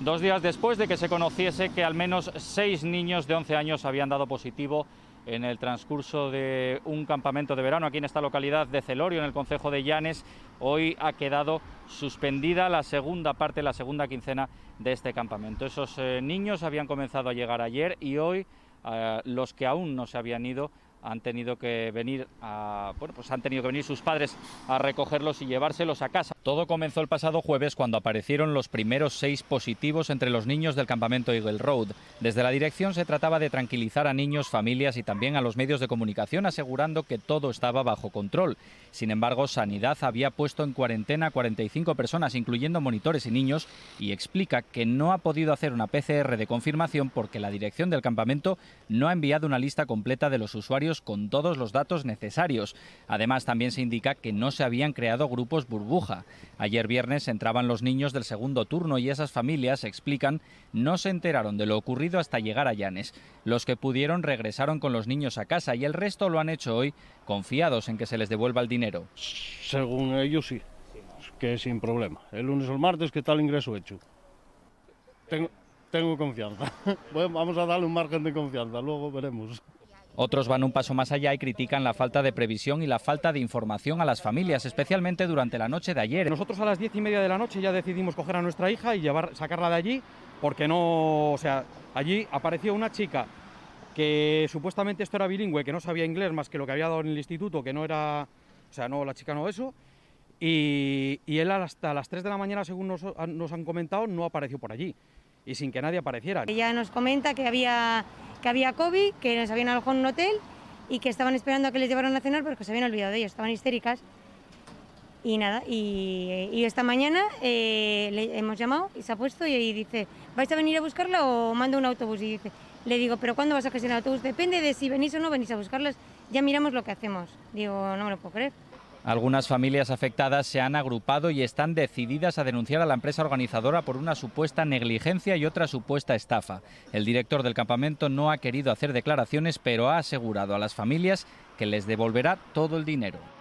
dos días después de que se conociese que al menos seis niños de 11 años habían dado positivo en el transcurso de un campamento de verano aquí en esta localidad de Celorio, en el concejo de Llanes. Hoy ha quedado suspendida la segunda parte, la segunda quincena de este campamento. Esos eh, niños habían comenzado a llegar ayer y hoy eh, los que aún no se habían ido han tenido que venir a, bueno, pues han tenido que venir sus padres a recogerlos y llevárselos a casa. Todo comenzó el pasado jueves cuando aparecieron los primeros seis positivos entre los niños del campamento Eagle Road. Desde la dirección se trataba de tranquilizar a niños, familias y también a los medios de comunicación asegurando que todo estaba bajo control. Sin embargo, Sanidad había puesto en cuarentena a 45 personas, incluyendo monitores y niños, y explica que no ha podido hacer una PCR de confirmación porque la dirección del campamento no ha enviado una lista completa de los usuarios con todos los datos necesarios. Además, también se indica que no se habían creado grupos burbuja. Ayer viernes entraban los niños del segundo turno y esas familias, explican, no se enteraron de lo ocurrido hasta llegar a Llanes. Los que pudieron regresaron con los niños a casa y el resto lo han hecho hoy, confiados en que se les devuelva el dinero. Según ellos sí, que sin problema. El lunes o el martes, ¿qué tal ingreso hecho? Tengo, confianza. vamos a darle un margen de confianza, luego veremos. Otros van un paso más allá y critican la falta de previsión y la falta de información a las familias, especialmente durante la noche de ayer. Nosotros a las diez y media de la noche ya decidimos coger a nuestra hija y llevar, sacarla de allí, porque no, o sea, allí apareció una chica que supuestamente esto era bilingüe, que no sabía inglés más que lo que había dado en el instituto, que no era, o sea, no, la chica no eso, y, él hasta las 3 de la mañana, según nos, nos, han comentado, no apareció por allí y sin que nadie apareciera. Ella nos comenta que había que había COVID, que les habían alojado en un hotel y que estaban esperando a que les llevaran a cenar porque se habían olvidado de ellos, estaban histéricas. Y nada, y, esta mañana eh, le hemos llamado y se ha puesto y, dice, ¿vais a venir a buscarla o mando un autobús? Y dice, le digo, ¿pero cuándo vas a gestionar el autobús? Depende de si venís o no venís a buscarlas ya miramos lo que hacemos. Digo, no me lo puedo creer. Algunas familias afectadas se han agrupado y están decididas a denunciar a la empresa organizadora por una supuesta negligencia y otra supuesta estafa. El director del campamento no ha querido hacer declaraciones, pero ha asegurado a las familias que les devolverá todo el dinero.